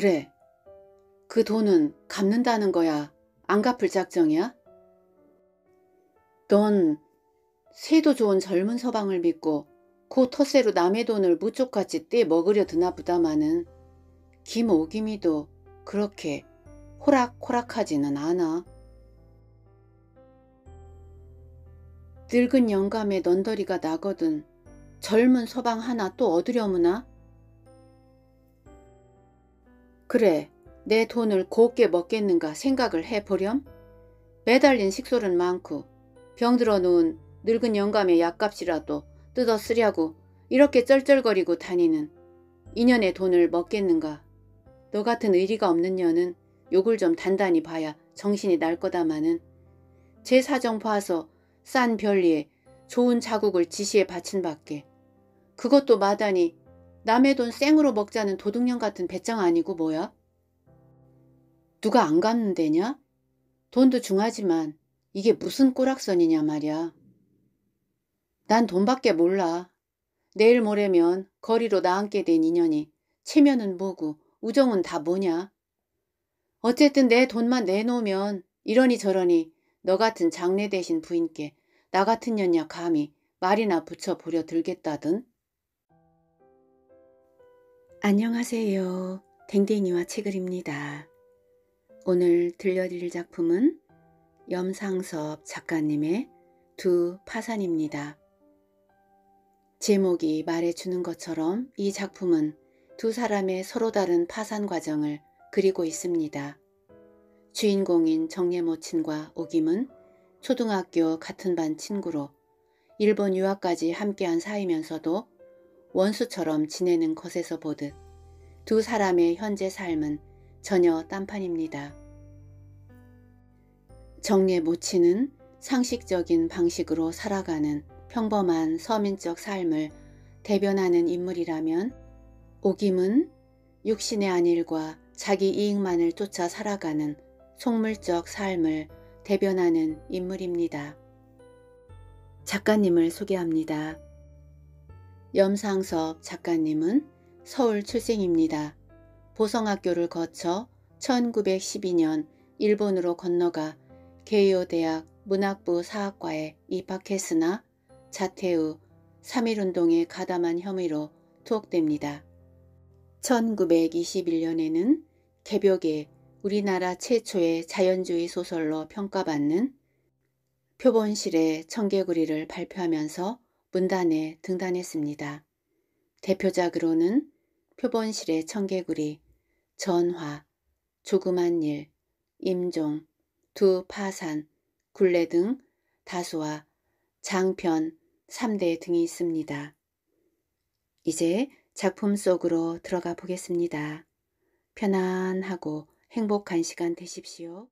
그래. 그 돈은 갚는다는 거야. 안 갚을 작정이야? 넌 새도 좋은 젊은 서방을 믿고 고 터세로 남의 돈을 무쪽같이 떼 먹으려 드나 보다마는 김오김이도 그렇게 호락호락하지는 않아. 늙은 영감의 넌더리가 나거든 젊은 서방 하나 또 얻으려무나? 그래, 내 돈을 곱게 먹겠는가 생각을 해보렴? 매달린 식솔은 많고 병들어 놓은 늙은 영감의 약값이라도 뜯어 쓰려고 이렇게 쩔쩔거리고 다니는 인연의 돈을 먹겠는가. 너 같은 의리가 없는 년은 욕을 좀 단단히 봐야 정신이 날 거다마는 제 사정 봐서 싼 별리에 좋은 자국을 지시에 바친 밖에 그것도 마다니 남의 돈 쌩으로 먹자는 도둑년 같은 배짱 아니고 뭐야? 누가 안 갚는 데냐? 돈도 중하지만 이게 무슨 꼬락선이냐 말이야. 난 돈밖에 몰라. 내일 모레면 거리로 나앉게 된 인연이 체면은 뭐고 우정은 다 뭐냐. 어쨌든 내 돈만 내놓으면 이러니 저러니 너 같은 장례 대신 부인께 나 같은 년냐 감히 말이나 붙여 보려 들겠다든. 안녕하세요. 댕댕이와 책을입니다. 오늘 들려드릴 작품은 염상섭 작가님의 두 파산입니다. 제목이 말해주는 것처럼 이 작품은 두 사람의 서로 다른 파산 과정을 그리고 있습니다. 주인공인 정예모친과 오김은 초등학교 같은 반 친구로 일본 유학까지 함께한 사이면서도 원수처럼 지내는 것에서 보듯 두 사람의 현재 삶은 전혀 딴판입니다. 정례 모치는 상식적인 방식으로 살아가는 평범한 서민적 삶을 대변하는 인물이라면 오김은 육신의 안일과 자기 이익만을 쫓아 살아가는 속물적 삶을 대변하는 인물입니다. 작가님을 소개합니다. 염상섭 작가님은 서울 출생입니다. 보성학교를 거쳐 1912년 일본으로 건너가 개요 대학 문학부 사학과에 입학했으나 자퇴 후 3.1운동에 가담한 혐의로 투옥됩니다. 1921년에는 개벽에 우리나라 최초의 자연주의 소설로 평가받는 표본실의 청개구리를 발표하면서 문단에 등단했습니다. 대표작으로는 표본실의 청개구리, 전화, 조그만 일, 임종, 두 파산, 굴레 등 다수와 장편 3대 등이 있습니다. 이제 작품 속으로 들어가 보겠습니다. 편안하고 행복한 시간 되십시오.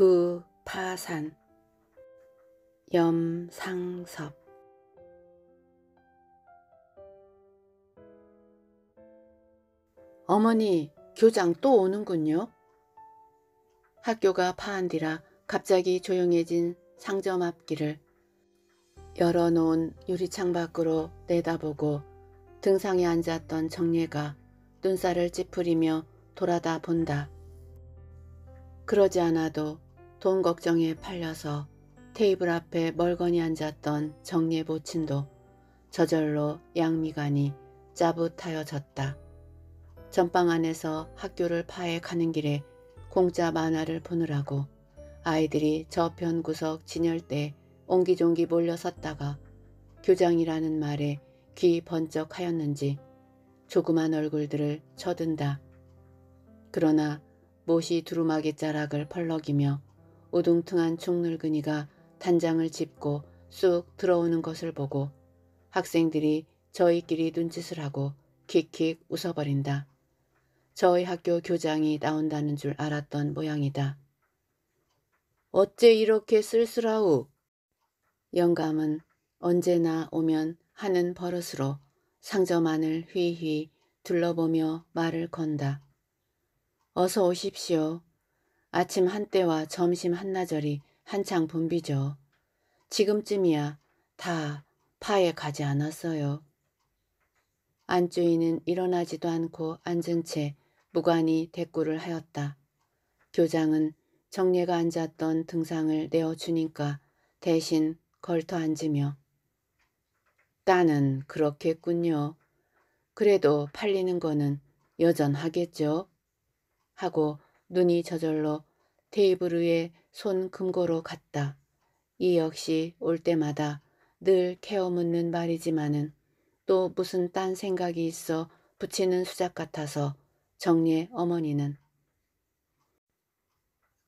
두 파산 염상섭 어머니 교장 또 오는군요. 학교가 파한 뒤라 갑자기 조용해진 상점 앞길을 열어놓은 유리창 밖으로 내다보고 등상에 앉았던 정례가 눈살을 찌푸리며 돌아다 본다. 그러지 않아도 돈 걱정에 팔려서 테이블 앞에 멀건히 앉았던 정예보친도 저절로 양미간이 짜붓하여 졌다. 전방 안에서 학교를 파해 가는 길에 공짜 만화를 보느라고 아이들이 저편 구석 진열대 옹기종기 몰려섰다가 교장이라는 말에 귀 번쩍하였는지 조그만 얼굴들을 쳐든다. 그러나 못이 두루마기 자락을 펄럭이며 우둥퉁한 총늙은이가 단장을 짚고 쑥 들어오는 것을 보고 학생들이 저희끼리 눈짓을 하고 킥킥 웃어버린다. 저희 학교 교장이 나온다는 줄 알았던 모양이다. 어째 이렇게 쓸쓸하우? 영감은 언제나 오면 하는 버릇으로 상점 안을 휘휘 둘러보며 말을 건다. 어서 오십시오. 아침 한때와 점심 한나절이 한창 붐비죠 지금쯤이야 다 파에 가지 않았어요. 안주인은 일어나지도 않고 앉은 채 무관히 대꾸를 하였다. 교장은 정례가 앉았던 등상을 내어주니까 대신 걸터 앉으며 따는 그렇겠군요. 그래도 팔리는 거는 여전하겠죠. 하고 눈이 저절로 테이블 위에 손 금고로 갔다. 이 역시 올 때마다 늘 케어 묻는 말이지만은 또 무슨 딴 생각이 있어 붙이는 수작 같아서 정리의 어머니는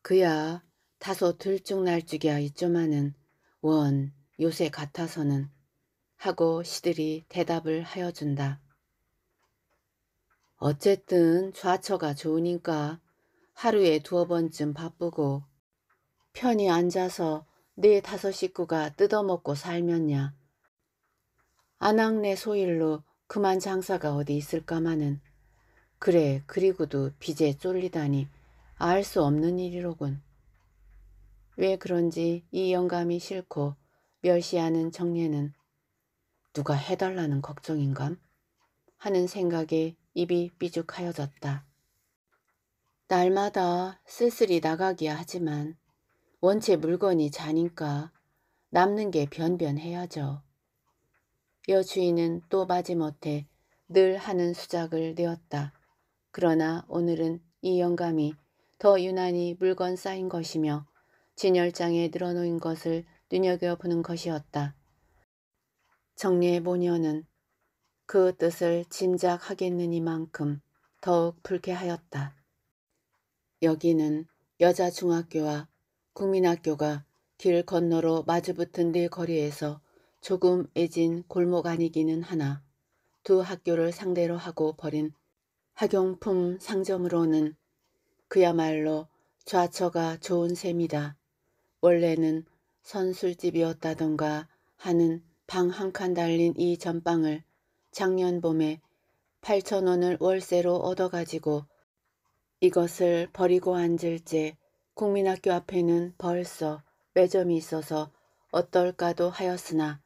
그야 다소 들쭉날쭉이야 이지만은원 요새 같아서는 하고 시들이 대답을 하여준다. 어쨌든 좌처가 좋으니까 하루에 두어 번쯤 바쁘고 편히 앉아서 네 다섯 식구가 뜯어먹고 살면야. 안악내 소일로 그만 장사가 어디 있을까마는 그래 그리고도 빚에 쫄리다니 알 수 없는 일이로군. 왜 그런지 이 영감이 싫고 멸시하는 정례는 누가 해달라는 걱정인감? 하는 생각에 입이 삐죽하여졌다. 날마다 쓸쓸히 나가기야 하지만 원체 물건이 자니까 남는 게 변변해야죠. 여주인은 또 마지못해 늘 하는 수작을 내었다. 그러나 오늘은 이 영감이 더 유난히 물건 쌓인 것이며 진열장에 늘어놓인 것을 눈여겨보는 것이었다. 정리의 모녀는 그 뜻을 짐작하겠느니만큼 더욱 불쾌하였다. 여기는 여자 중학교와 국민학교가 길 건너로 마주붙은 네 거리에서 조금 애진 골목 아니기는 하나 두 학교를 상대로 하고 버린 학용품 상점으로는 그야말로 좌처가 좋은 셈이다. 원래는 선술집이었다던가 하는 방 한 칸 달린 이 전방을 작년 봄에 8천원을 월세로 얻어가지고 이것을 버리고 앉을지 국민학교 앞에는 벌써 매점이 있어서 어떨까도 하였으나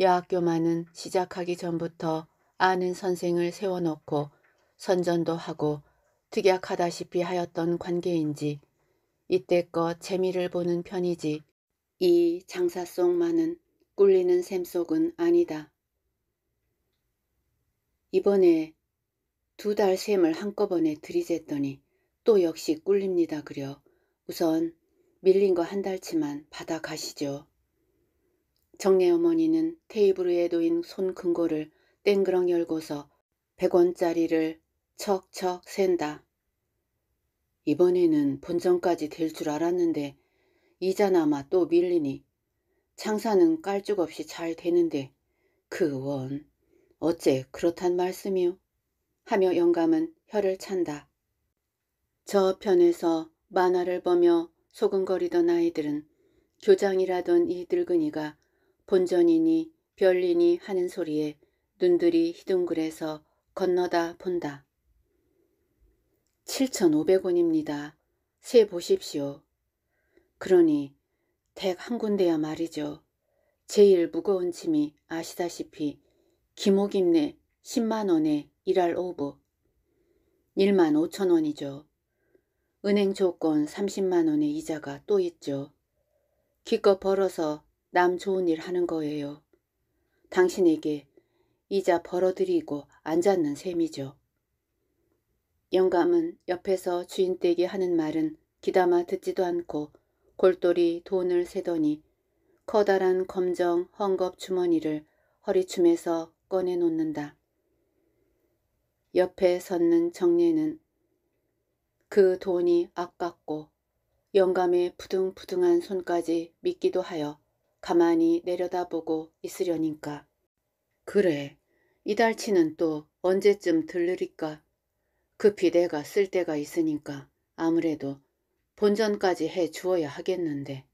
여학교만은 시작하기 전부터 아는 선생을 세워놓고 선전도 하고 특약하다시피 하였던 관계인지 이때껏 재미를 보는 편이지 이 장사 속만은 꿀리는 셈 속은 아니다. 이번에 두 달 셈을 한꺼번에 들이댔더니 또 역시 꿀립니다 그려. 우선 밀린 거 한 달치만 받아 가시죠. 정례 어머니는 테이블 위에 놓인 손 근고를 땡그렁 열고서 100원짜리를 척척 센다. 이번에는 본전까지 될 줄 알았는데 이자나마 또 밀리니 장사는 깔쭉 없이 잘 되는데 그 원 어째 그렇단 말씀이요 하며 영감은 혀를 찬다. 저편에서 만화를 보며 소근거리던 아이들은 교장이라던 이 늙은이가 본전이니 별리니 하는 소리에 눈들이 희둥그레서 건너다 본다. 7,500원입니다. 세 보십시오. 그러니 댁 한 군데야 말이죠. 제일 무거운 짐이 아시다시피 기목임내 10만원에 일할 오브 1만 5천원이죠. 은행 조건 30만 원의 이자가 또 있죠. 기껏 벌어서 남 좋은 일 하는 거예요. 당신에게 이자 벌어들이고 앉았는 셈이죠. 영감은 옆에서 주인 댁이 하는 말은 귀담아 듣지도 않고 골똘히 돈을 세더니 커다란 검정 헝겊 주머니를 허리춤에서 꺼내놓는다. 옆에 섰는 정례는 그 돈이 아깝고 영감의 부둥부둥한 손까지 믿기도 하여 가만히 내려다보고 있으려니까. 그래, 이달치는 또 언제쯤 들르리까? 급히 내가 쓸 때가 있으니까 아무래도 본전까지 해 주어야 하겠는데.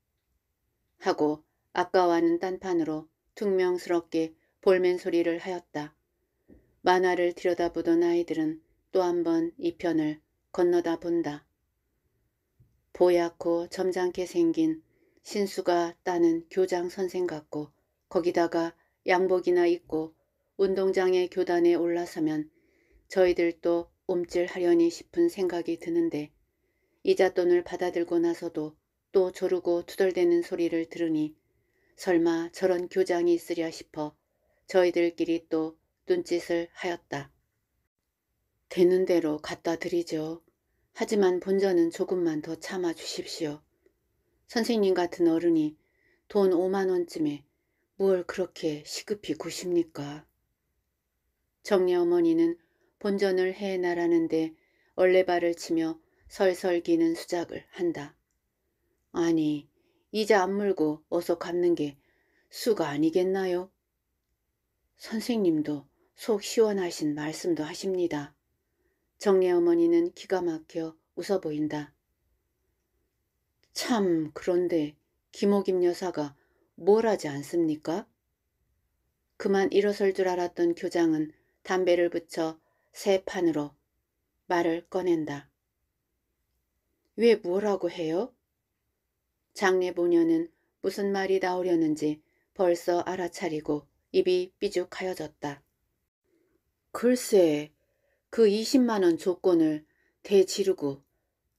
하고 아까와는 딴판으로 퉁명스럽게 볼멘 소리를 하였다. 만화를 들여다보던 아이들은 또 한 번 이 편을 건너다 본다. 보얗고 점잖게 생긴 신수가 따는 교장 선생 같고 거기다가 양복이나 입고 운동장의 교단에 올라서면 저희들도 움찔하려니 싶은 생각이 드는데 이자돈을 받아들고 나서도 또 조르고 투덜대는 소리를 들으니 설마 저런 교장이 있으랴 싶어 저희들끼리 또 눈짓을 하였다. 되는 대로 갖다 드리죠. 하지만 본전은 조금만 더 참아 주십시오. 선생님 같은 어른이 돈 5만원쯤에 뭘 그렇게 시급히 구십니까? 정리 어머니는 본전을 해나라는데 얼레발을 치며 설설기는 수작을 한다. 아니, 이자 안 물고 어서 갚는 게 수가 아니겠나요? 선생님도 속 시원하신 말씀도 하십니다. 정례 어머니는 기가 막혀 웃어 보인다. 참 그런데 김옥임 여사가 뭘 하지 않습니까? 그만 일어설 줄 알았던 교장은 담배를 붙여 새 판으로 말을 꺼낸다. 왜 뭐라고 해요? 장례 보녀는 무슨 말이 나오려는지 벌써 알아차리고 입이 삐죽하여졌다. 글쎄 그 20만원 조건을 대지르고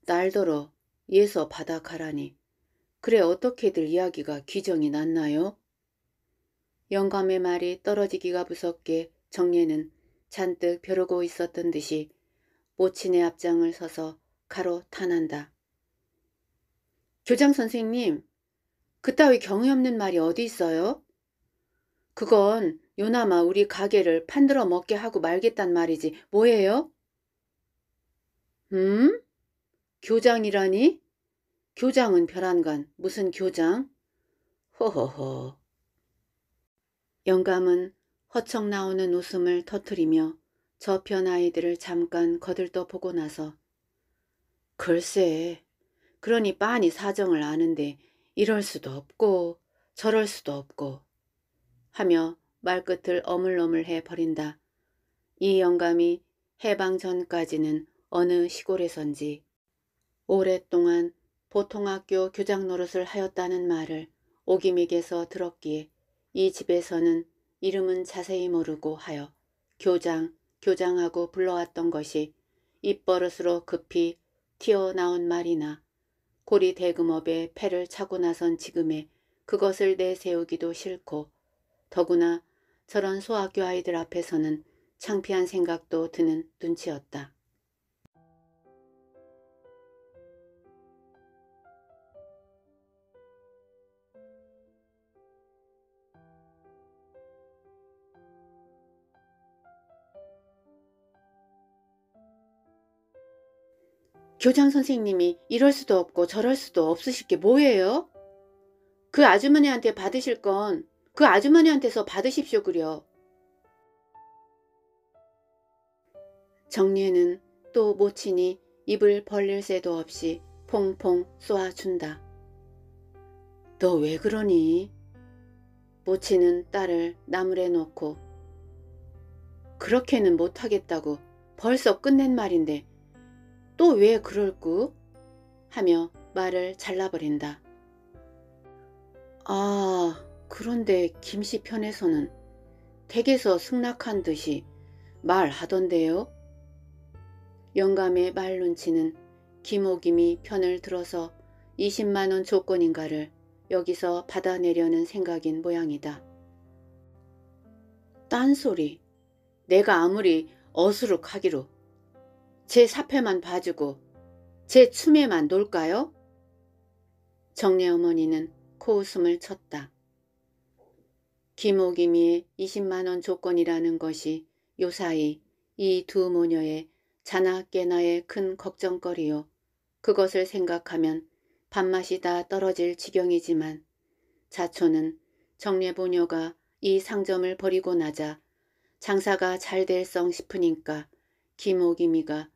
날더러 예서 받아 가라니. 그래 어떻게들 이야기가 귀정이 났나요? 영감의 말이 떨어지기가 무섭게 정례는 잔뜩 벼르고 있었던 듯이 모친의 앞장을 서서 가로 탄한다. 교장 선생님, 그따위 경이 없는 말이 어디 있어요? 그건 요나마 우리 가게를 판들어 먹게 하고 말겠단 말이지 뭐예요? 음? 교장이라니? 교장은 별안간 무슨 교장? 허허허. 영감은 허청 나오는 웃음을 터트리며 저편 아이들을 잠깐 거들떠 보고 나서 글쎄 그러니 빤히 사정을 아는데 이럴 수도 없고 저럴 수도 없고 하며 말끝을 어물어물해 버린다. 이 영감이 해방 전까지는 어느 시골에선지 오랫동안 보통학교 교장 노릇을 하였다는 말을 오김믹에서 들었기에 이 집에서는 이름은 자세히 모르고 하여 교장, 교장하고 불러왔던 것이 입버릇으로 급히 튀어나온 말이나 고리 대금업에 패를 차고 나선 지금에 그것을 내세우기도 싫고 더구나 저런 소학교 아이들 앞에서는 창피한 생각도 드는 눈치였다. 교장 선생님이 이럴 수도 없고 저럴 수도 없으실 게 뭐예요? 그 아주머니한테 받으실 건그 아주머니한테서 받으십시오 그려. 정리에는 또 모친이 입을 벌릴 새도 없이 퐁퐁 쏘아준다. 너 왜 그러니? 모친은 딸을 나물에 놓고 그렇게는 못하겠다고 벌써 끝낸 말인데 또 왜 그럴꾸? 하며 말을 잘라버린다. 아... 그런데 김씨 편에서는 댁에서 승낙한 듯이 말하던데요. 영감의 말 눈치는 김옥임이 편을 들어서 20만원 조건인가를 여기서 받아내려는 생각인 모양이다. 딴소리. 내가 아무리 어수룩하기로 제 사패만 봐주고 제 춤에만 놀까요? 정례 어머니는 코웃음을 쳤다. 김옥임이의 20만원 조건이라는 것이 요사이 이 두 모녀의 자나 깨나의 큰 걱정거리요. 그것을 생각하면 밥맛이 다 떨어질 지경이지만 자초는 정례보녀가 이 상점을 버리고 나자 장사가 잘될성 싶으니까 김옥임이가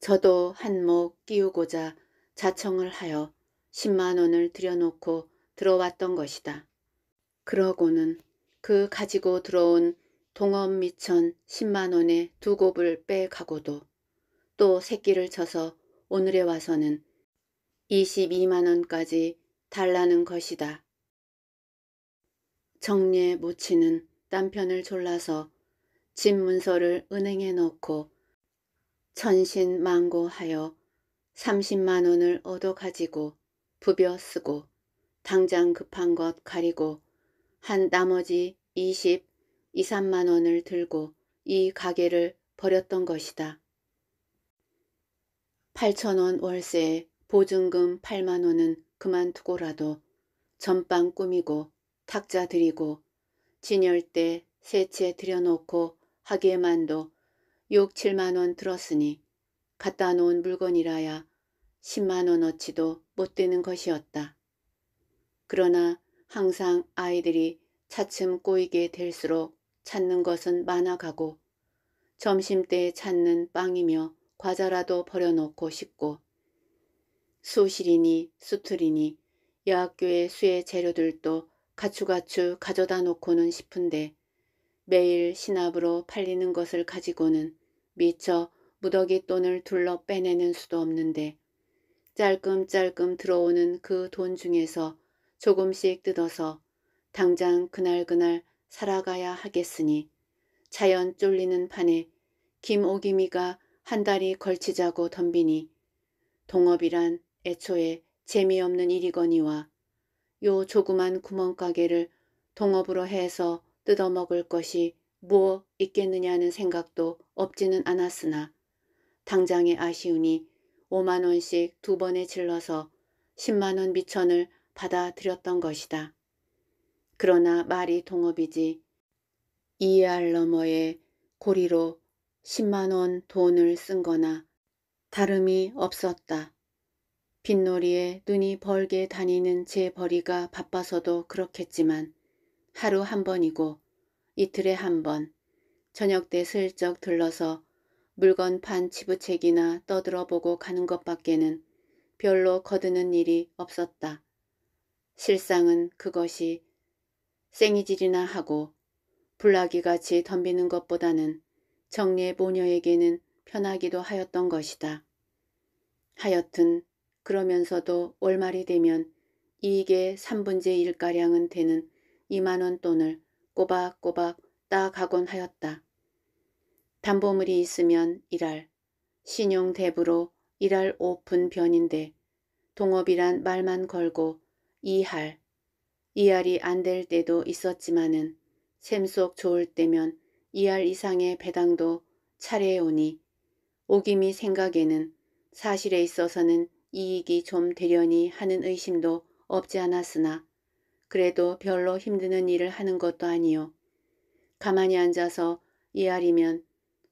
저도 한몫 끼우고자 자청을 하여 10만원을 들여놓고 들어왔던 것이다. 그러고는 그 가지고 들어온 동업 미천 10만원의 두 곱을 빼가고도 또 새끼를 쳐서 오늘에 와서는 22만원까지 달라는 것이다. 정리 모치는 남편을 졸라서 집 문서를 은행에 넣고 천신망고하여 30만원을 얻어가지고 부벼 쓰고 당장 급한 것 가리고 한 나머지 20, 2, 3만 원을 들고 이 가게를 버렸던 것이다. 8천 원 월세에 보증금 8만 원은 그만두고라도 전방 꾸미고 탁자 들이고 진열대 세채 들여놓고 하게만도 6, 7만 원 들었으니 갖다 놓은 물건이라야 10만 원어치도 못 되는 것이었다. 그러나 항상 아이들이 차츰 꼬이게 될수록 찾는 것은 많아가고 점심때 찾는 빵이며 과자라도 버려놓고 싶고 수실이니 수틀이니 여학교의 수의 재료들도 가추가추 가져다 놓고는 싶은데 매일 신압으로 팔리는 것을 가지고는 미처 무더기 돈을 둘러 빼내는 수도 없는데 짤끔짤끔 들어오는 그 돈 중에서 조금씩 뜯어서 당장 그날그날 살아가야 하겠으니 자연 쫄리는 판에 김오기미가 한 달이 걸치자고 덤비니 동업이란 애초에 재미없는 일이거니와 요 조그만 구멍가게를 동업으로 해서 뜯어먹을 것이 뭐 있겠느냐는 생각도 없지는 않았으나 당장의 아쉬우니 5만원씩 두 번에 질러서 10만원 미천을 받아들였던 것이다. 그러나 말이 동업이지 이해할 너머에 고리로 10만원 돈을 쓴 거나 다름이 없었다. 빈놀이에 눈이 벌게 다니는 제 벌이가 바빠서도 그렇겠지만 하루 한 번이고 이틀에 한 번 저녁 때 슬쩍 들러서 물건 판 치부책이나 떠들어보고 가는 것밖에는 별로 거드는 일이 없었다. 실상은 그것이 생이질이나 하고 불나기같이 덤비는 것보다는 정리의 모녀에게는 편하기도 하였던 것이다. 하여튼 그러면서도 월말이 되면 이익의 3분제 1가량은 되는 2만원 돈을 꼬박꼬박 따가곤 하였다. 담보물이 있으면 일할, 신용대부로 일할 오픈 변인데 동업이란 말만 걸고 이할, 이할이 안 될 때도 있었지만은 샘속 좋을 때면 이할 이상의 배당도 차례에 오니 오김이 생각에는 사실에 있어서는 이익이 좀 되려니 하는 의심도 없지 않았으나 그래도 별로 힘드는 일을 하는 것도 아니요. 가만히 앉아서 이할이면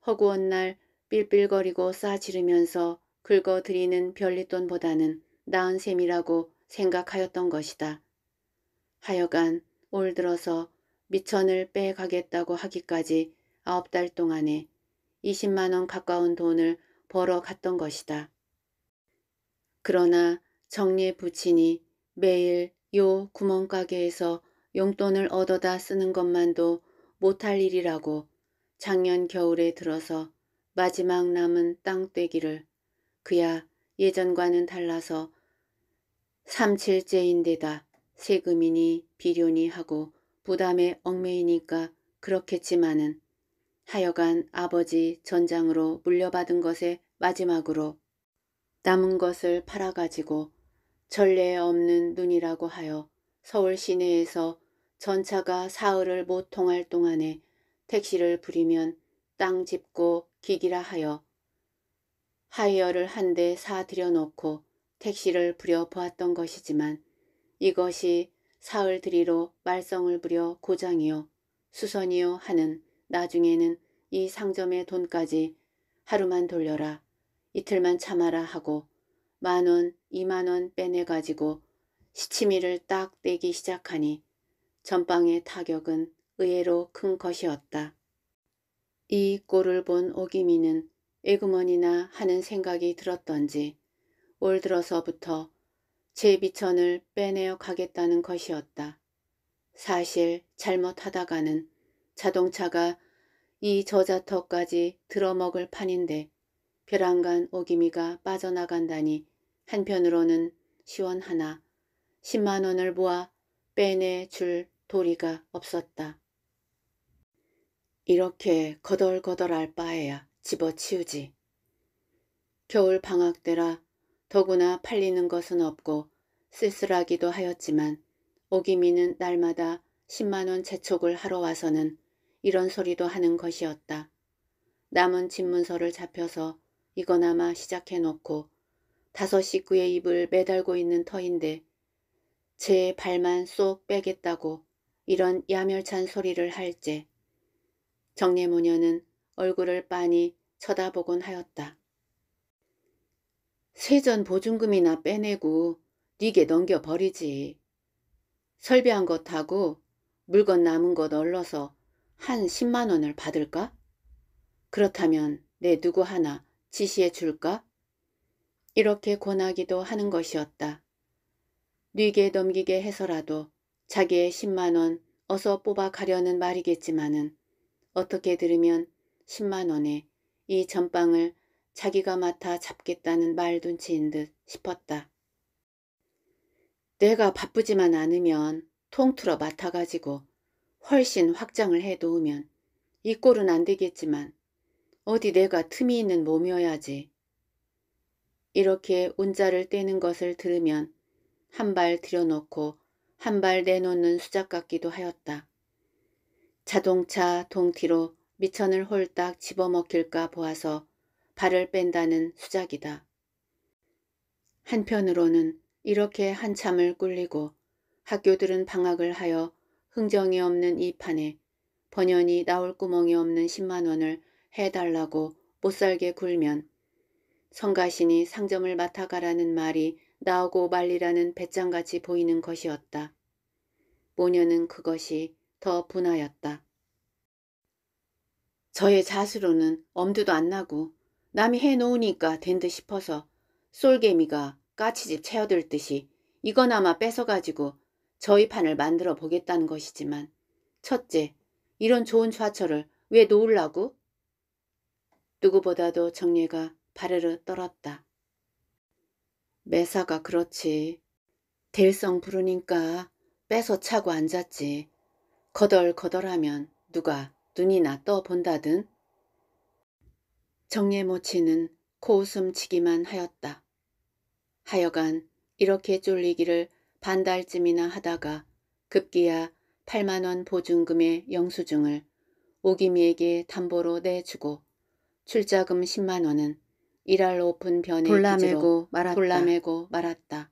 허구한 날 삘삘거리고 싸지르면서 긁어들이는 별리돈보다는 나은 셈이라고 생각하였던 것이다. 하여간 올 들어서 미천을 빼가겠다고 하기까지 아홉 달 동안에 20만원 가까운 돈을 벌어 갔던 것이다. 그러나 정리의 부친이 매일 요 구멍가게에서 용돈을 얻어다 쓰는 것만도 못할 일이라고 작년 겨울에 들어서 마지막 남은 땅떼기를 그야 예전과는 달라서 삼칠째인데다 세금이니 비료니 하고 부담에 얽매이니까 그렇겠지만은 하여간 아버지 전장으로 물려받은 것에 마지막으로 남은 것을 팔아가지고 전례 없는 눈이라고 하여 서울 시내에서 전차가 사흘을 못 통할 동안에 택시를 부리면 땅 짚고 기기라 하여 하이어를 한 대 사들여 놓고 택시를 부려 보았던 것이지만 이것이 사흘 들이로 말썽을 부려 고장이요 수선이요 하는 나중에는 이 상점의 돈까지 하루만 돌려라 이틀만 참아라 하고 만원 이만원 빼내가지고 시치미를 딱 떼기 시작하니 전방의 타격은 의외로 큰 것이었다. 이 꼴을 본 오기미는 애그머니나 하는 생각이 들었던지 올 들어서부터 제 비천을 빼내어 가겠다는 것이었다. 사실 잘못하다가는 자동차가 이 저자터까지 들어먹을 판인데 벼랑간 오기미가 빠져나간다니 한편으로는 시원하나 10만원을 모아 빼내줄 도리가 없었다. 이렇게 거덜거덜할 바에야 집어치우지. 겨울 방학 때라 더구나 팔리는 것은 없고 쓸쓸하기도 하였지만 오기미는 날마다 10만원 재촉을 하러 와서는 이런 소리도 하는 것이었다. 남은 집문서를 잡혀서 이거나마 시작해놓고 다섯 식구의 입을 매달고 있는 터인데 제 발만 쏙 빼겠다고 이런 야멸찬 소리를 할제 정례모녀는 얼굴을 빤히 쳐다보곤 하였다. 세전 보증금이나 빼내고 니게 넘겨버리지. 설비한 것하고 물건 남은 것 얼러서 한 10만 원을 받을까? 그렇다면 내 누구 하나 지시해 줄까? 이렇게 권하기도 하는 것이었다. 니게 넘기게 해서라도 자기의 10만 원 어서 뽑아 가려는 말이겠지만은 어떻게 들으면 10만 원에 이 전방을 자기가 맡아 잡겠다는 말둔치인듯 싶었다. 내가 바쁘지만 않으면 통틀어 맡아가지고 훨씬 확장을 해놓으면 이 꼴은 안 되겠지만 어디 내가 틈이 있는 몸이어야지. 이렇게 운자를 떼는 것을 들으면 한 발 들여놓고 한 발 내놓는 수작 같기도 하였다. 자동차 동티로 미천을 홀딱 집어먹힐까 보아서 발을 뺀다는 수작이다. 한편으로는 이렇게 한참을 꿀리고 학교들은 방학을 하여 흥정이 없는 이 판에 번연이 나올 구멍이 없는 10만 원을 해달라고 못살게 굴면 성가신이 상점을 맡아가라는 말이 나오고 말리라는 배짱같이 보이는 것이었다. 모녀는 그것이 더 분하였다. 저의 자수로는 엄두도 안 나고 남이 해놓으니까 된 듯 싶어서 쏠개미가 까치집 채어들듯이 이거나마 뺏어가지고 저희 판을 만들어 보겠다는 것이지만 첫째, 이런 좋은 좌처를 왜 놓으려고? 누구보다도 정례가 바르르 떨었다. 매사가 그렇지. 델성 부르니까 빼서 차고 앉았지. 거덜거덜하면 누가 눈이나 떠본다든 정예모치는 코웃음치기만 하였다. 하여간 이렇게 쫄리기를 반달쯤이나 하다가 급기야 8만원 보증금의 영수증을 오기미에게 담보로 내주고 출자금 10만원은 일할 오픈 변의 골라매고 골라매고 말았다.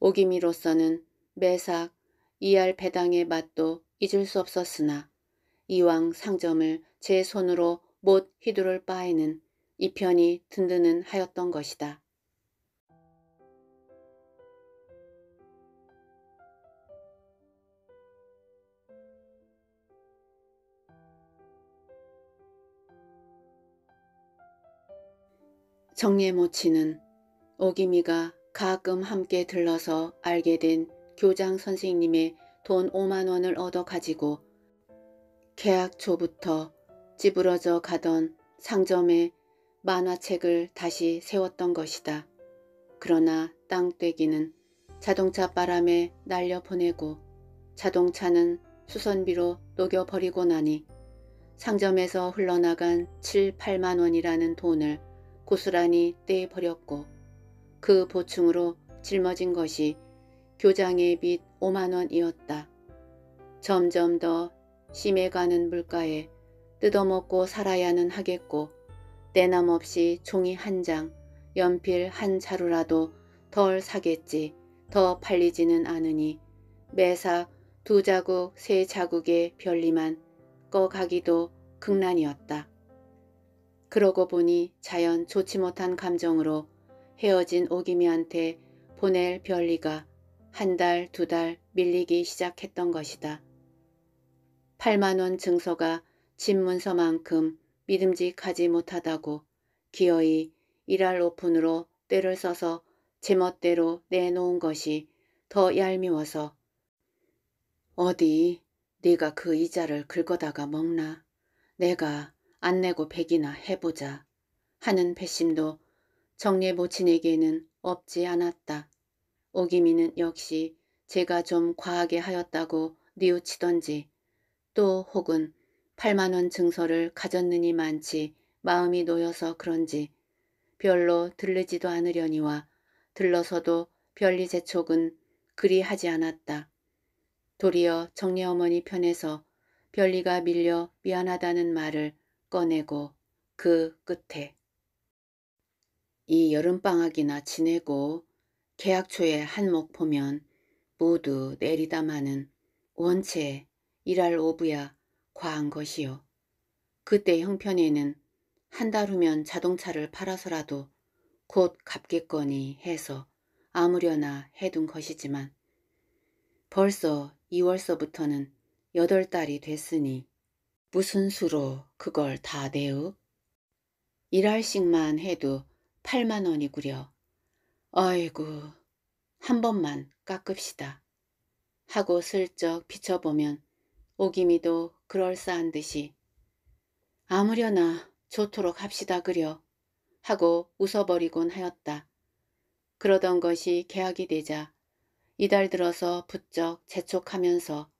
오기미로서는 매삭 이할 배당의 맛도 잊을 수 없었으나 이왕 상점을 제 손으로 못 휘두를 바에는 이 편이 든든은 하였던 것이다. 정예모치는 오기미가 가끔 함께 들러서 알게 된 교장 선생님의 돈 5만 원을 얻어 가지고 계약초부터 찌부러져 가던 상점에 만화책을 다시 세웠던 것이다. 그러나 땅떼기는 자동차 바람에 날려보내고 자동차는 수선비로 녹여버리고 나니 상점에서 흘러나간 7, 8만 원이라는 돈을 고스란히 떼버렸고 그 보충으로 짊어진 것이 교장의 빚 5만 원이었다. 점점 더 심해가는 물가에 뜯어먹고 살아야는 하겠고 때남없이 종이 한 장, 연필 한 자루라도 덜 사겠지 더 팔리지는 않으니 매사 두 자국 세 자국의 별리만 꺼가기도 극난이었다. 그러고 보니 자연 좋지 못한 감정으로 헤어진 오기미한테 보낼 별리가 한 달, 두 달 밀리기 시작했던 것이다. 8만원 증서가 집문서만큼 믿음직하지 못하다고 기어이 일할 오픈으로 때를 써서 제멋대로 내놓은 것이 더 얄미워서 어디 네가 그 이자를 긁어다가 먹나 내가 안 내고 백이나 해보자 하는 배심도 정례 모친에게는 없지 않았다. 오기미는 역시 제가 좀 과하게 하였다고 뉘우치던지 또 혹은 8만원 증서를 가졌느니 많지 마음이 놓여서 그런지 별로 들르지도 않으려니와 들러서도 별리 재촉은 그리 하지 않았다. 도리어 정리 어머니 편에서 별리가 밀려 미안하다는 말을 꺼내고 그 끝에 이 여름방학이나 지내고 계약초에 한몫 보면 모두 내리다마는 원체 일할 오부야 과한 것이요. 그때 형편에는 한 달 후면 자동차를 팔아서라도 곧 갚겠거니 해서 아무려나 해둔 것이지만 벌써 2월서부터는 여덟 달이 됐으니 무슨 수로 그걸 다 내우? 일할씩만 해도 8만 원이구려. 아이고 한 번만 깎읍시다. 하고 슬쩍 비춰보면 오기미도 그럴싸한 듯이 아무려나 좋도록 합시다 그려 하고 웃어버리곤 하였다. 그러던 것이 계약이 되자 이달 들어서 부쩍 재촉하면서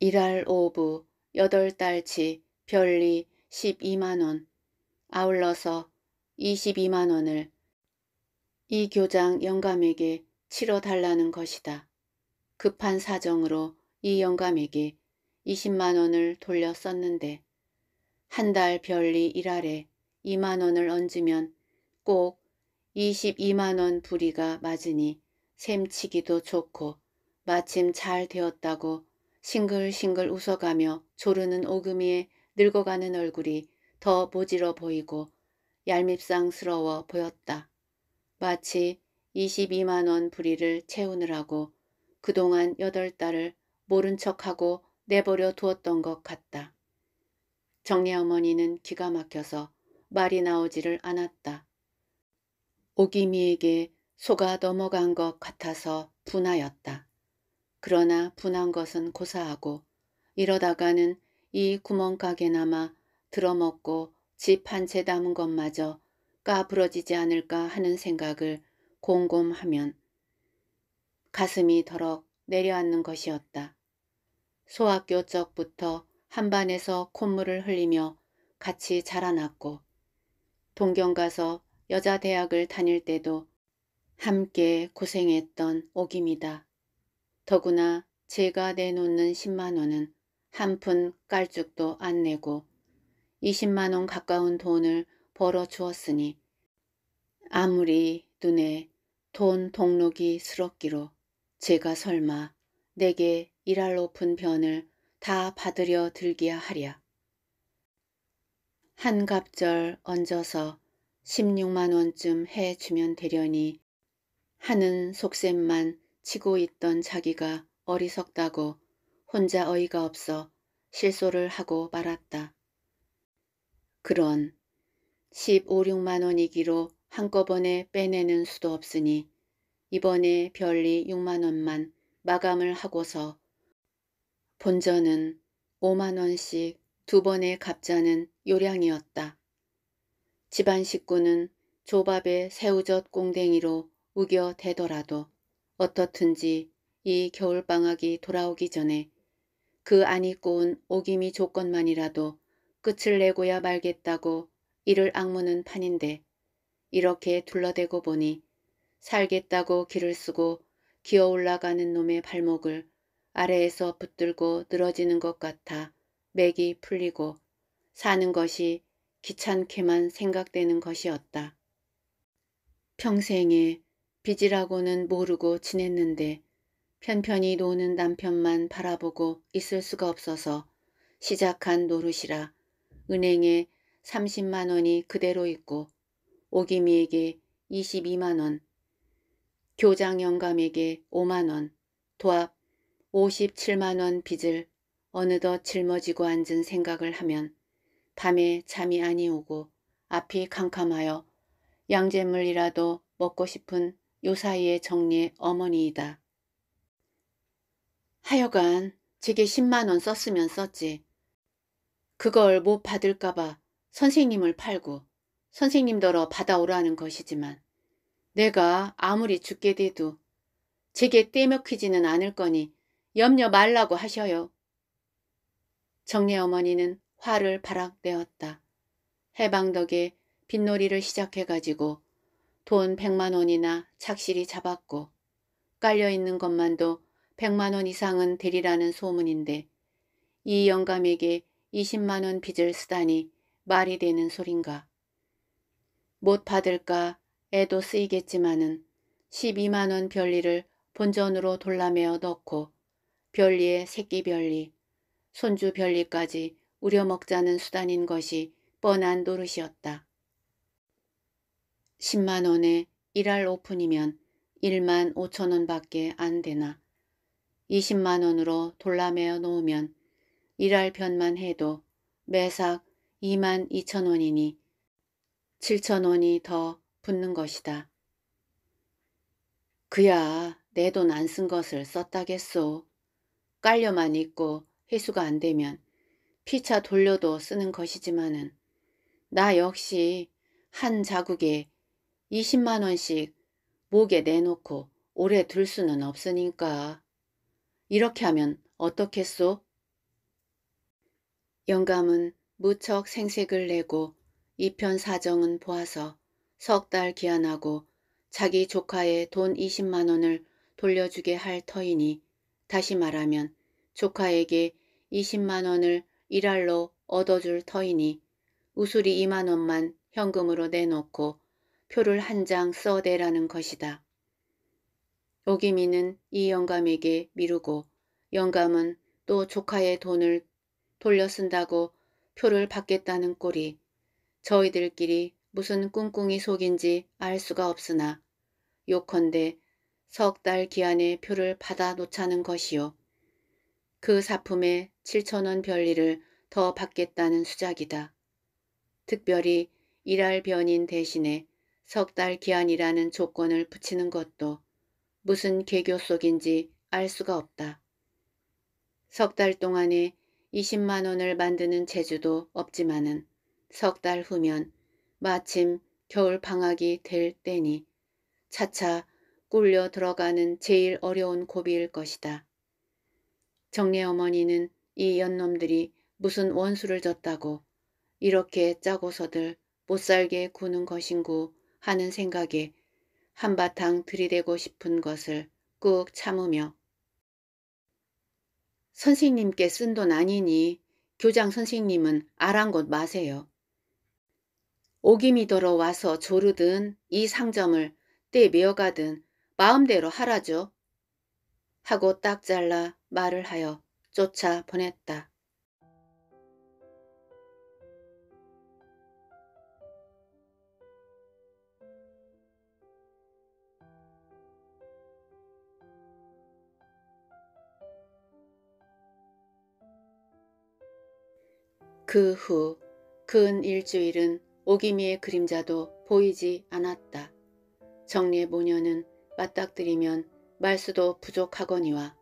이달 5부 8달치 별리 12만원 아울러서 22만원을 이 교장 영감에게 치러 달라는 것이다. 급한 사정으로 이 영감에게 20만 원을 돌려 썼는데 한 달 별리 일하래 2만 원을 얹으면 꼭 22만 원 부리가 맞으니 셈치기도 좋고 마침 잘 되었다고 싱글싱글 웃어가며 조르는 오금이에 늙어가는 얼굴이 더 모질어 보이고 얄밉상스러워 보였다. 마치 22만원 부리를 채우느라고 그동안 여덟 달을 모른 척하고 내버려 두었던 것 같다. 정리 어머니는 기가 막혀서 말이 나오지를 않았다. 오기미에게 소가 넘어간 것 같아서 분하였다. 그러나 분한 것은 고사하고 이러다가는 이 구멍가게 나마 들어먹고 집 한 채 담은 것마저 까부러지지 않을까 하는 생각을 곰곰하면 가슴이 더럭 내려앉는 것이었다. 소학교 적부터 한반에서 콧물을 흘리며 같이 자라났고 동경 가서 여자 대학을 다닐 때도 함께 고생했던 옥입니다. 더구나 제가 내놓는 10만원은 한 푼 깔죽도 안 내고 20만원 가까운 돈을 벌어 주었으니 아무리 눈에 돈 동록이 스럽기로 제가 설마 내게 이랄 높은 변을 다 받으려 들기야 하랴. 한 갑절 얹어서 16만원쯤 해주면 되려니 하는 속셈만 치고 있던 자기가 어리석다고 혼자 어이가 없어 실소를 하고 말았다. 그런 15, 6만원이기로 한꺼번에 빼내는 수도 없으니 이번에 별리 6만원만 마감을 하고서 본전은 5만원씩 두번에갚자는 요량이었다. 집안 식구는 조밥에 새우젓 꽁댕이로 우겨 대더라도 어떻든지 이 겨울방학이 돌아오기 전에 그 안이 꼬운 오기미 조건만이라도 끝을 내고야 말겠다고 이를 악무는 판인데 이렇게 둘러대고 보니 살겠다고 길을 쓰고 기어 올라가는 놈의 발목을 아래에서 붙들고 늘어지는 것 같아 맥이 풀리고 사는 것이 귀찮게만 생각되는 것이었다. 평생에 빚이라고는 모르고 지냈는데 편편히 노는 남편만 바라보고 있을 수가 없어서 시작한 노릇이라 은행에 30만 원이 그대로 있고 오기미에게 22만 원, 교장 영감에게 5만 원, 도합 57만원 빚을 어느덧 짊어지고 앉은 생각을 하면 밤에 잠이 아니 오고 앞이 캄캄하여 양잿물이라도 먹고 싶은 요사이의 정리의 어머니이다. 하여간 제게 10만원 썼으면 썼지. 그걸 못 받을까봐 선생님을 팔고 선생님더러 받아오라는 것이지만 내가 아무리 죽게 돼도 제게 떼먹히지는 않을 거니 염려 말라고 하셔요. 정례 어머니는 화를 바락내었다. 해방덕에 빈놀이를 시작해가지고 돈백만 원이나 착실히 잡았고 깔려있는 것만도 백만원 이상은 되리라는 소문인데 이 영감에게 이십만원 빚을 쓰다니 말이 되는 소린가. 못 받을까 애도 쓰이겠지만은 12만 원 별리를 본전으로 돌라매어 넣고 별리의 새끼 별리, 손주 별리까지 우려먹자는 수단인 것이 뻔한 노릇이었다. 10만 원에 일할 오픈이면 1만 5천 원밖에 안 되나 20만 원으로 돌라매어 놓으면 일할 편만 해도 매삭 2만 2천 원이니 7천 원이 더 붙는 것이다. 그야 내 돈 안 쓴 것을 썼다겠소. 깔려만 있고 회수가 안 되면 피차 돌려도 쓰는 것이지만은 나 역시 한 자국에 20만원씩 목에 내놓고 오래 둘 수는 없으니까. 이렇게 하면 어떻겠소? 영감은 무척 생색을 내고 이편 사정은 보아서 석 달 기한하고 자기 조카의 돈 20만원을 돌려주게 할 터이니 다시 말하면 조카에게 20만 원을 일할로 얻어줄 터이니 우수리 2만 원만 현금으로 내놓고 표를 한 장 써대라는 것이다. 오기미는 이 영감에게 미루고 영감은 또 조카의 돈을 돌려 쓴다고 표를 받겠다는 꼴이 저희들끼리 무슨 꿍꿍이 속인지 알 수가 없으나 요컨대 석달 기한의 표를 받아 놓자는 것이요. 그 사품에 7천원 별리를 더 받겠다는 수작이다. 특별히 일할 변인 대신에 석 달 기한이라는 조건을 붙이는 것도 무슨 개교 속인지 알 수가 없다. 석 달 동안에 20만 원을 만드는 재주도 없지만은 석달 후면 마침 겨울 방학이 될 때니 차차 꿀려 들어가는 제일 어려운 고비일 것이다. 정례 어머니는 이 연놈들이 무슨 원수를 졌다고 이렇게 짜고서들 못살게 구는 것인고 하는 생각에 한바탕 들이대고 싶은 것을 꾹 참으며 선생님께 쓴 돈 아니니 교장 선생님은 아랑곳 마세요. 오김이더러 와서 조르든 이 상점을 떼매어가든 마음대로 하라죠. 하고 딱 잘라 말을 하여 쫓아 보냈다. 그후근 일주일은 오기미의 그림자도 보이지 않았다. 정리의 모녀는 맞닥뜨리면 말수도 부족하거니와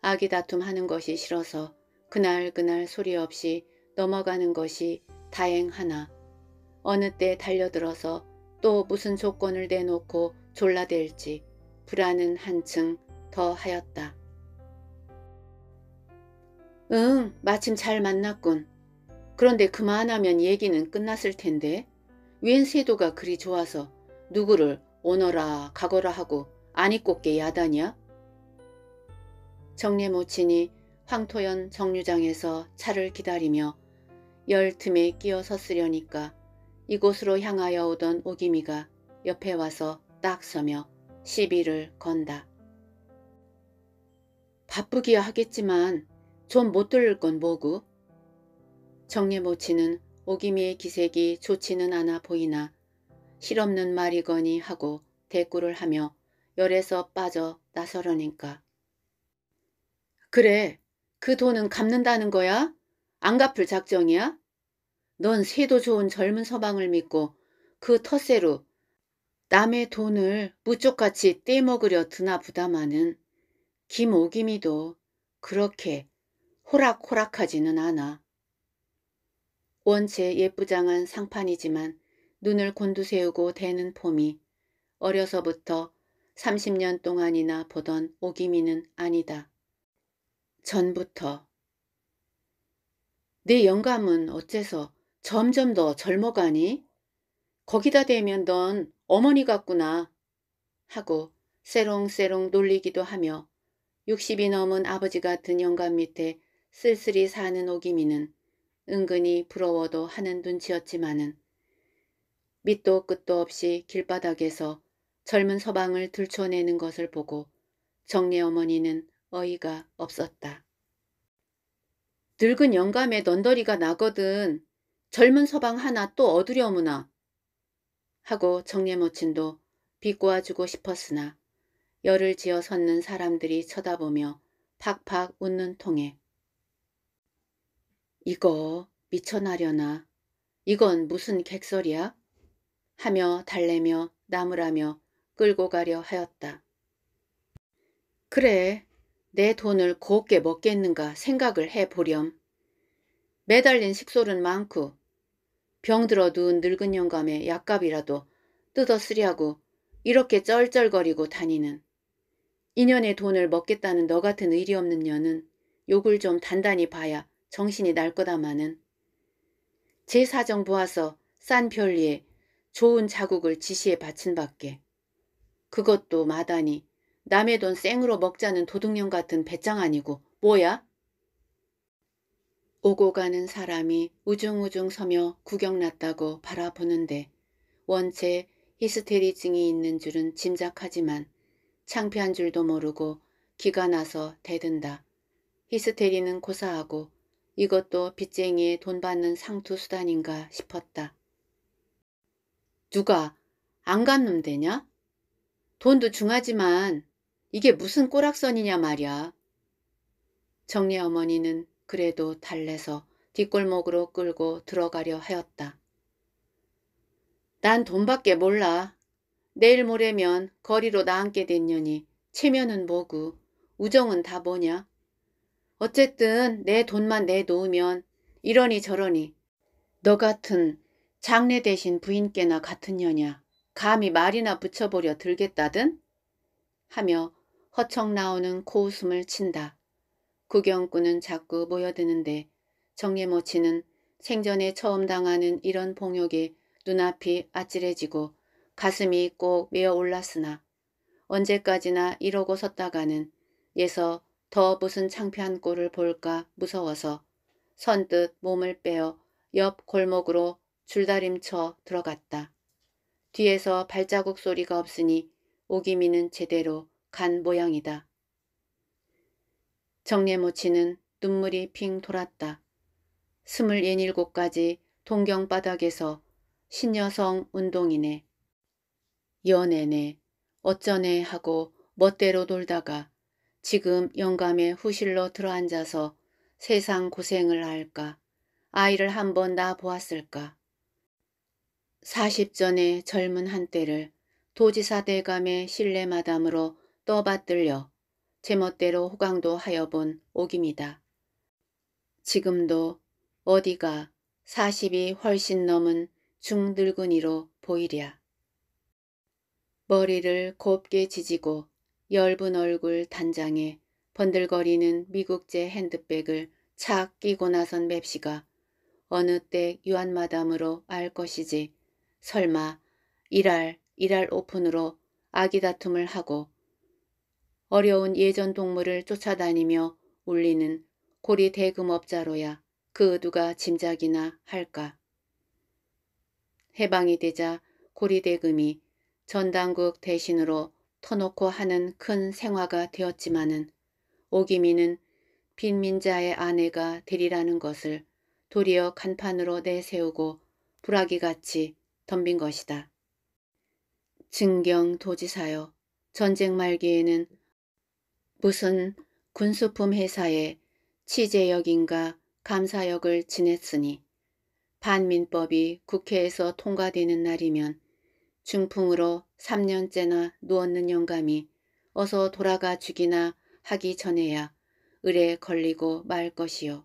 아기 다툼하는 것이 싫어서 그날 그날 소리 없이 넘어가는 것이 다행하나 어느 때 달려들어서 또 무슨 조건을 내놓고 졸라댈지 불안은 한층 더 하였다. 응, 마침 잘 만났군. 그런데 그만하면 얘기는 끝났을 텐데 웬 세도가 그리 좋아서 누구를 오너라 가거라 하고 아니꽃게 야단이야? 정례 모친이 황토현 정류장에서 차를 기다리며 열 틈에 끼어 섰으려니까 이곳으로 향하여 오던 오기미가 옆에 와서 딱 서며 시비를 건다. 바쁘기야 하겠지만 좀 못 들을 건 뭐구? 정례 모친은 오기미의 기색이 좋지는 않아 보이나 실없는 말이거니 하고 대꾸를 하며 열에서 빠져 나서려니까. 그래, 그 돈은 갚는다는 거야? 안 갚을 작정이야? 넌 새도 좋은 젊은 서방을 믿고 그 텃세로 남의 돈을 무쪽같이 떼먹으려 드나 부담하는 김오김이도 그렇게 호락호락하지는 않아. 원체 예쁘장한 상판이지만 눈을 곤두세우고 대는 폼이 어려서부터 30년 동안이나 보던 오기미는 아니다. 전부터 내 영감은 어째서 점점 더 젊어가니? 거기다 대면 넌 어머니 같구나 하고 세롱세롱 놀리기도 하며 60이 넘은 아버지 같은 영감 밑에 쓸쓸히 사는 오기미는 은근히 부러워도 하는 눈치였지만은 밑도 끝도 없이 길바닥에서 젊은 서방을 들춰내는 것을 보고 정례 어머니는 어이가 없었다. 늙은 영감의 넌더리가 나거든 젊은 서방 하나 또 얻으려무나 하고 정례모친도 비꼬아주고 싶었으나 열을 지어 섰는 사람들이 쳐다보며 팍팍 웃는 통에 이거 미쳐나려나 이건 무슨 객설이야? 하며 달래며 나무라며 끌고 가려 하였다. 그래, 내 돈을 곱게 먹겠는가 생각을 해보렴. 매달린 식솔은 많고 병들어 누운 늙은 영감의 약값이라도 뜯어 쓰려고 이렇게 쩔쩔거리고 다니는 인연의 돈을 먹겠다는 너 같은 의리 없는 년은 욕을 좀 단단히 봐야 정신이 날 거다마는 제 사정 보아서 싼 편리에 좋은 자국을 지시에 바친 밖에 그것도 마다니 남의 돈 쌩으로 먹자는 도둑년 같은 배짱 아니고 뭐야? 오고 가는 사람이 우중우중 서며 구경났다고 바라보는데 원체 히스테리증이 있는 줄은 짐작하지만 창피한 줄도 모르고 기가 나서 대든다. 히스테리는 고사하고 이것도 빚쟁이의 돈 받는 상투 수단인가 싶었다. 누가 안 갔놈 되냐? 돈도 중하지만 이게 무슨 꼬락선이냐 말이야. 정리 어머니는 그래도 달래서 뒷골목으로 끌고 들어가려 하였다. 난 돈밖에 몰라. 내일 모레면 거리로 나앉게 된 년이 체면은 뭐고 우정은 다 뭐냐. 어쨌든 내 돈만 내놓으면 이러니 저러니 너 같은 장례 대신 부인께나 같은 년이야. 감히 말이나 붙여보려 들겠다든? 하며 허청 나오는 코웃음을 친다. 구경꾼은 자꾸 모여드는데 정예모치는 생전에 처음 당하는 이런 봉욕에 눈앞이 아찔해지고 가슴이 꼭 메어 올랐으나 언제까지나 이러고 섰다가는 예서 더 무슨 창피한 꼴을 볼까 무서워서 선뜻 몸을 빼어 옆 골목으로 줄다림쳐 들어갔다. 뒤에서 발자국 소리가 없으니 오기미는 제대로 간 모양이다. 정례모치는 눈물이 핑 돌았다. 스물예닐곱까지 동경바닥에서 신여성 운동이네. 연애네. 어쩌네 하고 멋대로 놀다가 지금 영감의 후실로 들어앉아서 세상 고생을 할까. 아이를 한번 낳아보았을까. 40전의 젊은 한때를 도지사 대감의 신뢰 마담으로 떠받들려 제멋대로 호강도 하여본 옥입니다. 지금도 어디가 40이 훨씬 넘은 중늙은이로 보이랴. 머리를 곱게 지지고 엷은 얼굴 단장에 번들거리는 미국제 핸드백을 착 끼고 나선 맵시가 어느 때 유한마담으로 알 것이지 설마 일할 일할 오픈으로 아기 다툼을 하고 어려운 예전 동물을 쫓아다니며 울리는 고리 대금업자로야 그 누가 짐작이나 할까. 해방이 되자 고리 대금이 전당국 대신으로 터놓고 하는 큰 생화가 되었지만은 오기미는 빈민자의 아내가 되리라는 것을 도리어 간판으로 내세우고 불라기같이 덤빈 것이다. 증경 도지사여 전쟁 말기에는 무슨 군수품 회사의 취재역인가 감사역을 지냈으니 반민법이 국회에서 통과되는 날이면 중풍으로 3년째나 누웠는 영감이 어서 돌아가 주기나 하기 전에야 을에 걸리고 말 것이요.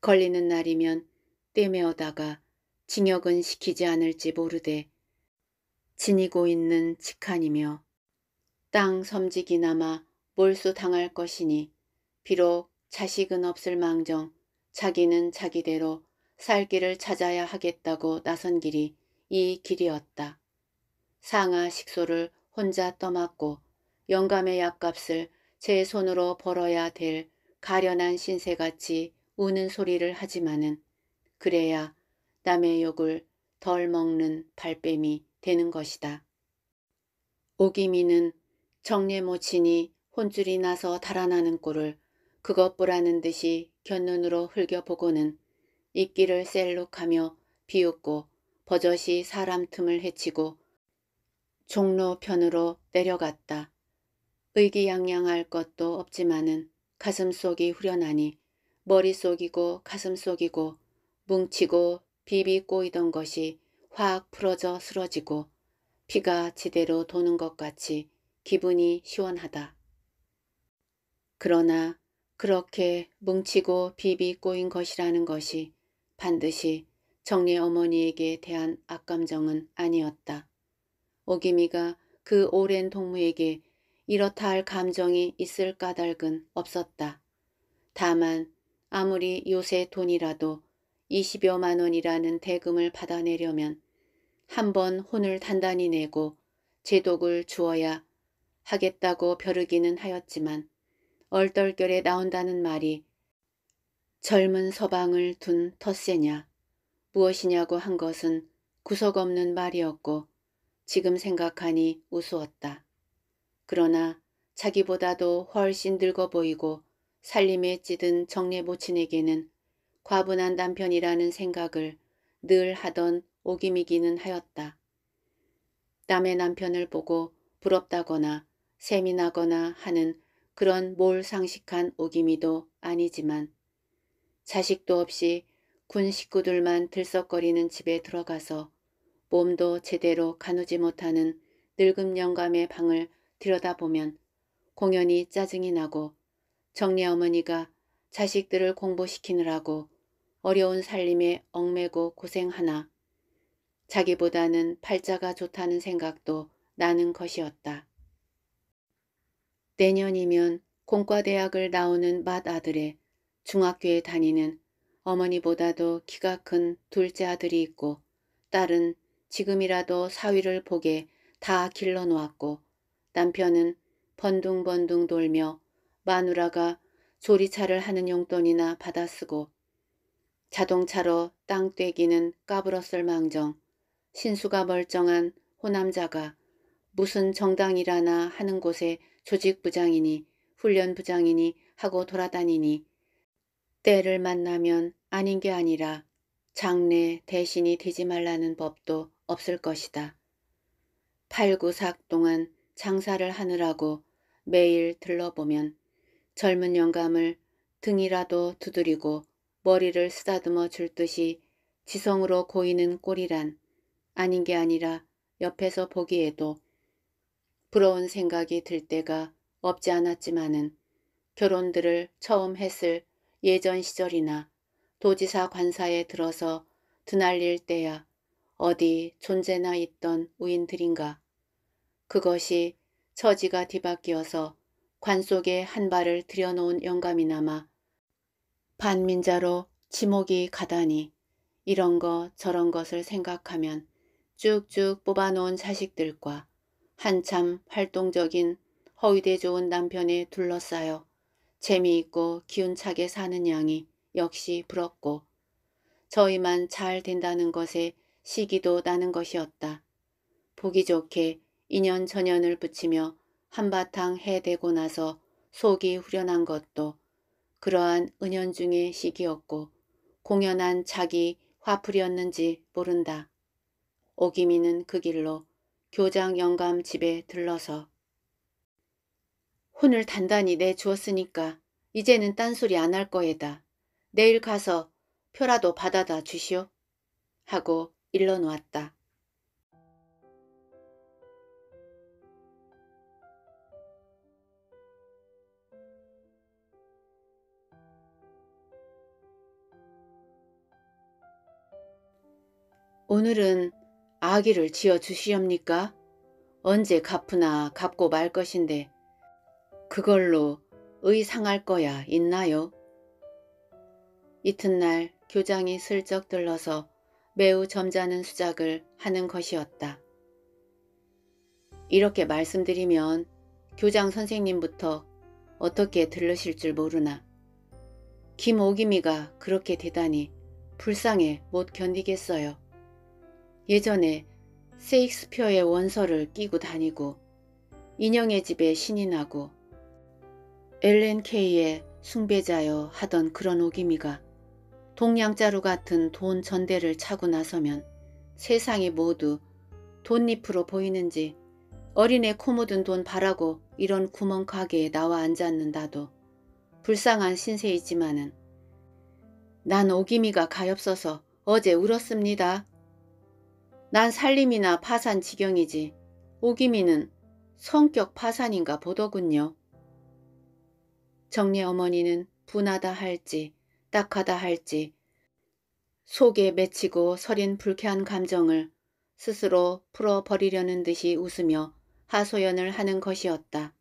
걸리는 날이면 떼매어다가 징역은 시키지 않을지 모르되 지니고 있는 직한이며 땅섬직이나마 몰수당할 것이니 비록 자식은 없을 망정 자기는 자기대로 살 길을 찾아야 하겠다고 나선 길이 이 길이었다. 상아 식소를 혼자 떠맡고 영감의 약값을 제 손으로 벌어야 될 가련한 신세같이 우는 소리를 하지만은 그래야 남의 욕을 덜 먹는 발뺌이 되는 것이다. 오기미는 정례모친이 혼줄이 나서 달아나는 꼴을 그것보라는 듯이 견눈으로 흘겨보고는 이끼를 셀룩하며 비웃고 버젓이 사람 틈을 헤치고 종로 편으로 내려갔다. 의기양양할 것도 없지만은 가슴속이 후련하니 머릿속이고 가슴속이고 뭉치고 비비 꼬이던 것이 확 풀어져 쓰러지고 피가 지대로 도는 것 같이 기분이 시원하다. 그러나 그렇게 뭉치고 비비 꼬인 것이라는 것이 반드시 정리 어머니에게 대한 악감정은 아니었다. 오기미가 그 오랜 동무에게 이렇다 할 감정이 있을 까닭은 없었다. 다만 아무리 요새 돈이라도 20여만 원이라는 대금을 받아내려면 한 번 혼을 단단히 내고 제독을 주어야 하겠다고 벼르기는 하였지만 얼떨결에 나온다는 말이 젊은 서방을 둔 텃세냐 무엇이냐고 한 것은 구석없는 말이었고 지금 생각하니 우스웠다. 그러나 자기보다도 훨씬 늙어 보이고 살림에 찌든 정례 모친에게는 과분한 남편이라는 생각을 늘 하던 오기미기는 하였다. 남의 남편을 보고 부럽다거나 세미나거나 하는 그런 몰상식한 오기미도 아니지만 자식도 없이 군 식구들만 들썩거리는 집에 들어가서 몸도 제대로 가누지 못하는 늙은 영감의 방을 들여다보면 공연히 짜증이 나고 정리 어머니가 자식들을 공부시키느라고 어려운 살림에 얽매고 고생하나 자기보다는 팔자가 좋다는 생각도 나는 것이었다. 내년이면 공과대학을 나오는 맏아들에 중학교에 다니는 어머니보다도 키가 큰 둘째 아들이 있고 딸은 지금이라도 사위를 보게 다 길러놓았고 남편은 번둥번둥 돌며 마누라가 조리차를 하는 용돈이나 받아쓰고 자동차로 땅떼기는 까불었을 망정 신수가 멀쩡한 호남자가 무슨 정당이라나 하는 곳에 조직부장이니 훈련부장이니 하고 돌아다니니 때를 만나면 아닌 게 아니라 장래 대신이 되지 말라는 법도 없을 것이다. 팔구삭 동안 장사를 하느라고 매일 들러보면 젊은 영감을 등이라도 두드리고 머리를 쓰다듬어 줄 듯이 지성으로 고이는 꼴이란 아닌 게 아니라 옆에서 보기에도 부러운 생각이 들 때가 없지 않았지만은 결혼들을 처음 했을 예전 시절이나 도지사 관사에 들어서 드날릴 때야 어디 존재나 있던 우인들인가. 그것이 처지가 뒤바뀌어서 관 속에 한 발을 들여놓은 영감이나마 반민자로 지목이 가다니 이런 거 저런 것을 생각하면 쭉쭉 뽑아놓은 자식들과 한참 활동적인 허위대 좋은 남편에 둘러싸여 재미있고 기운차게 사는 양이 역시 부럽고 저희만 잘 된다는 것에 시기도 나는 것이었다. 보기 좋게 인연천연을 붙이며 한바탕 해대고 나서 속이 후련한 것도 그러한 은연중의 시기였고 공연한 자기 화풀이였는지 모른다. 오기미는 그 길로 교장 영감 집에 들러서 혼을 단단히 내주었으니까 이제는 딴소리 안 할 거에다. 내일 가서 표라도 받아다 주시오. 하고 일러 놓았다. 오늘은 아기를 지어 주시옵니까? 언제 갚으나 갚고 말 것인데 그걸로 의상할 거야 있나요? 이튿날 교장이 슬쩍 들러서 매우 점잖은 수작을 하는 것이었다. 이렇게 말씀드리면 교장 선생님부터 어떻게 들르실줄 모르나 김오김이가 그렇게 대단히 불쌍해 못 견디겠어요. 예전에 세익스피어의 원서를 끼고 다니고 인형의 집에 신이 나고 엘렌 케이의 숭배자여 하던 그런 오기미가 동양자루 같은 돈 전대를 차고 나서면 세상이 모두 돈잎으로 보이는지 어린애 코 묻은 돈 바라고 이런 구멍 가게에 나와 앉았는다도 불쌍한 신세이지만은 난 오기미가 가엾어서 어제 울었습니다. 난 살림이나 파산 지경이지 오기미는 성격 파산인가 보더군요. 정리 어머니는 분하다 할지 딱하다 할지 속에 맺히고 서린 불쾌한 감정을 스스로 풀어버리려는 듯이 웃으며 하소연을 하는 것이었다.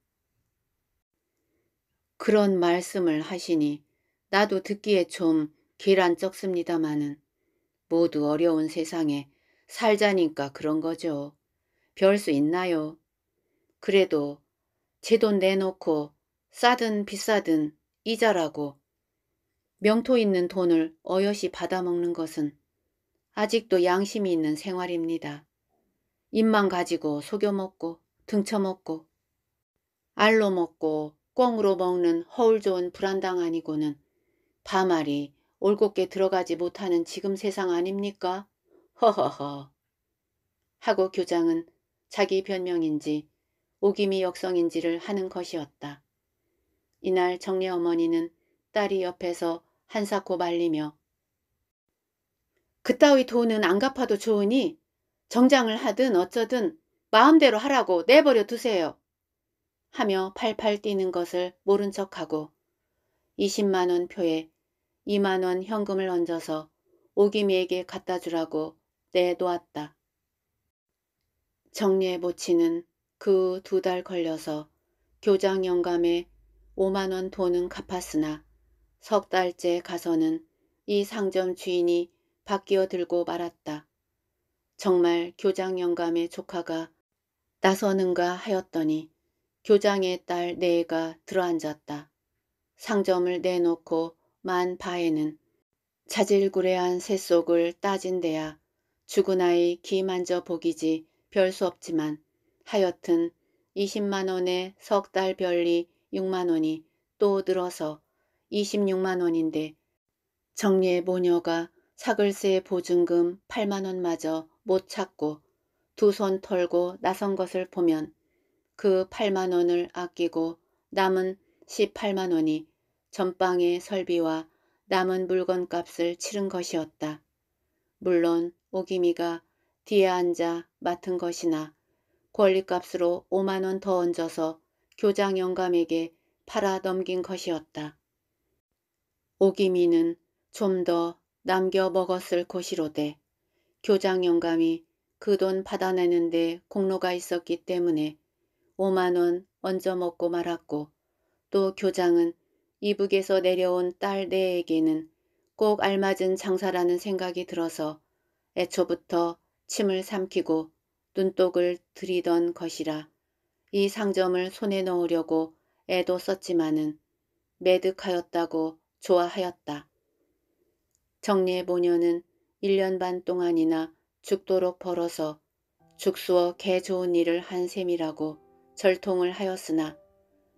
그런 말씀을 하시니 나도 듣기에 좀 계란 쩍습니다마는 모두 어려운 세상에 살자니까 그런 거죠. 별 수 있나요? 그래도 제 돈 내놓고 싸든 비싸든 이자라고 명토 있는 돈을 어여시 받아먹는 것은 아직도 양심이 있는 생활입니다. 입만 가지고 속여먹고 등쳐먹고 알로 먹고 꽁으로 먹는 허울 좋은 불안당 아니고는 밤알이 올곧게 들어가지 못하는 지금 세상 아닙니까? 허허허 하고 교장은 자기 변명인지 오기미 역성인지를 하는 것이었다. 이날 정례 어머니는 딸이 옆에서 한사코 말리며 그따위 돈은 안 갚아도 좋으니 정장을 하든 어쩌든 마음대로 하라고 내버려 두세요. 하며 팔팔 뛰는 것을 모른 척하고 20만원 표에 2만원 현금을 얹어서 오기미에게 갖다 주라고 내에 놓았다. 정리의 모친은그두 달 걸려서 교장 영감에 5만원 돈은 갚았으나 석 달째 가서는 이 상점 주인이 바뀌어 들고 말았다. 정말 교장 영감의 조카가 나서는가 하였더니 교장의 딸 내가 들어앉았다. 상점을 내놓고 만 바에는 자질구레한 새속을 따진대야 죽은 아이 기 만져 보기지 별 수 없지만 하여튼 20만원에 석 달 별리 6만원이 또 들어서 26만원인데 정리의 모녀가 사글세 보증금 8만원마저 못 찾고 두 손 털고 나선 것을 보면 그 8만원을 아끼고 남은 18만원이 전방의 설비와 남은 물건값을 치른 것이었다. 물론 오기미가 뒤에 앉아 맡은 것이나 권리값으로 5만원 더 얹어서 교장 영감에게 팔아 넘긴 것이었다. 오기미는 좀 더 남겨 먹었을 것이로되 교장 영감이 그 돈 받아내는데 공로가 있었기 때문에 5만원 얹어 먹고 말았고 또 교장은 이북에서 내려온 딸 내에게는 꼭 알맞은 장사라는 생각이 들어서 애초부터 침을 삼키고 눈독을 들이던 것이라 이 상점을 손에 넣으려고 애도 썼지만은 매득하였다고 좋아하였다. 정리의 모녀는 1년 반 동안이나 죽도록 벌어서 죽수어 개 좋은 일을 한 셈이라고 절통을 하였으나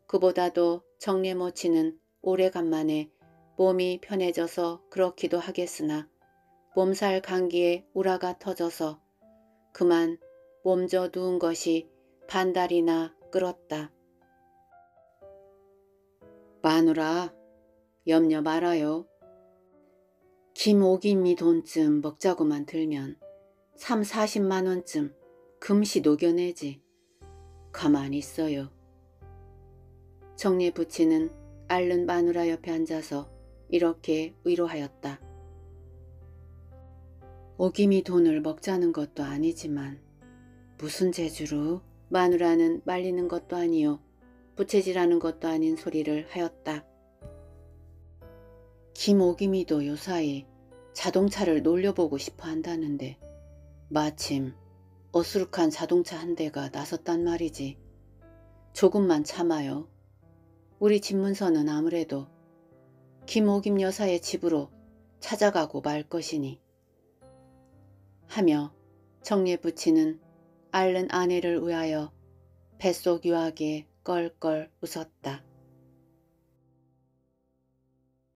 그보다도 정례모치는 오래간만에 몸이 편해져서 그렇기도 하겠으나 몸살 감기에 우라가 터져서 그만 몸져 누운 것이 반달이나 끌었다. 마누라 염려 말아요. 김오김이 돈쯤 먹자고만 들면 3, 40만 원쯤 금시 녹여내지. 가만히 있어요. 정리에 붙는 앓는 마누라 옆에 앉아서 이렇게 위로하였다. 오김이 돈을 먹자는 것도 아니지만 무슨 재주로 마누라는 말리는 것도 아니요 부채질하는 것도 아닌 소리를 하였다. 김오김이도 요사이 자동차를 놀려보고 싶어 한다는데 마침 어수룩한 자동차 한 대가 나섰단 말이지. 조금만 참아요. 우리 집문서는 아무래도 김오김 여사의 집으로 찾아가고 말 것이니. 하며 청에 부이는 앓는 아내를 위하여 뱃속 유하게 껄껄 웃었다.